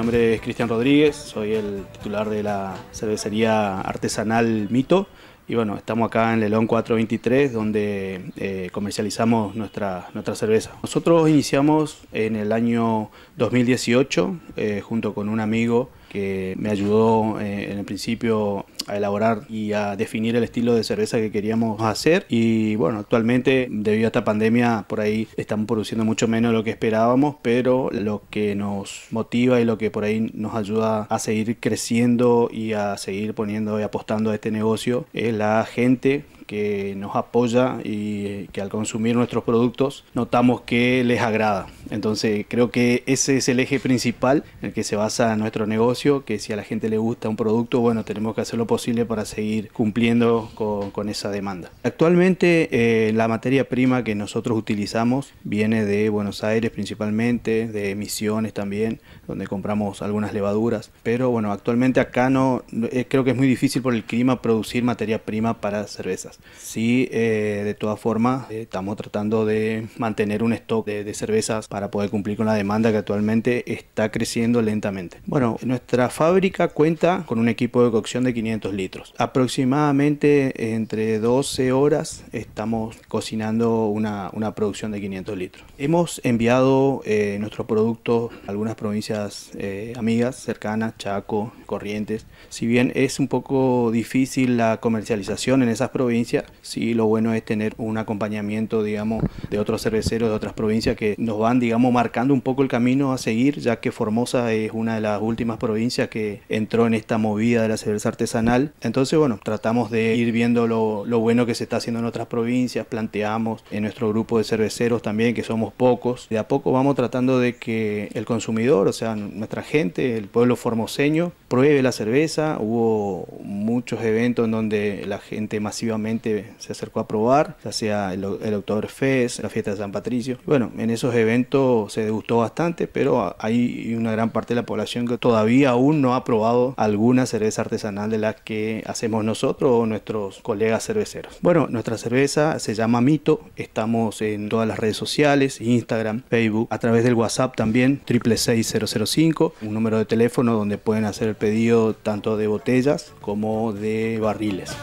Mi nombre es Cristian Rodríguez, soy el titular de la cervecería artesanal Mito. Y bueno, estamos acá en León 423, donde eh, comercializamos nuestra, nuestra cerveza. Nosotros iniciamos en el año 2018, eh, junto con un amigo que me ayudó eh, en el principio a elaborar y a definir el estilo de cerveza que queríamos hacer. Y bueno, actualmente debido a esta pandemia por ahí estamos produciendo mucho menos de lo que esperábamos, pero lo que nos motiva y lo que por ahí nos ayuda a seguir creciendo y a seguir poniendo y apostando a este negocio es la gente que nos apoya y eh, que al consumir nuestros productos notamos que les agrada. Entonces creo que ese es el eje principal en el que se basa nuestro negocio, que si a la gente le gusta un producto, bueno, tenemos que hacer lo posible para seguir cumpliendo con, esa demanda. Actualmente eh, la materia prima que nosotros utilizamos viene de Buenos Aires principalmente, de Misiones también, donde compramos algunas levaduras, pero bueno, actualmente acá no, eh, creo que es muy difícil por el clima producir materia prima para cervezas. Sí, eh, de todas formas, eh, estamos tratando de mantener un stock de, cervezas para poder cumplir con la demanda que actualmente está creciendo lentamente. Bueno, nuestra fábrica cuenta con un equipo de cocción de 500 litros. Aproximadamente entre 12 horas estamos cocinando una, producción de 500 litros. Hemos enviado eh, nuestro producto a algunas provincias amigas, cercanas, Chaco, Corrientes. Si bien es un poco difícil la comercialización en esas provincias, Sí, lo bueno es tener un acompañamiento, digamos, de otros cerveceros de otras provincias que nos van, digamos, marcando un poco el camino a seguir, ya que Formosa es una de las últimas provincias que entró en esta movida de la cerveza artesanal. Entonces, bueno, tratamos de ir viendo lo, lo bueno que se está haciendo en otras provincias, planteamos en nuestro grupo de cerveceros también, que somos pocos, de a poco vamos tratando de que el consumidor, o sea, nuestra gente, el pueblo formoseño, pruebe la cerveza. Hubo muchos eventos en donde la gente masivamente se acercó a probar, ya sea el, el October Fest, la fiesta de San Patricio. Bueno, en esos eventos se degustó bastante, pero hay una gran parte de la población que todavía aún no ha probado alguna cerveza artesanal de la que hacemos nosotros o nuestros colegas cerveceros. Bueno, nuestra cerveza se llama Mito, estamos en todas las redes sociales, Instagram, Facebook, a través del WhatsApp también, 66005, un número de teléfono donde pueden hacer el pedido tanto de botellas como de barriles.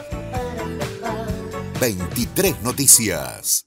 23 Noticias.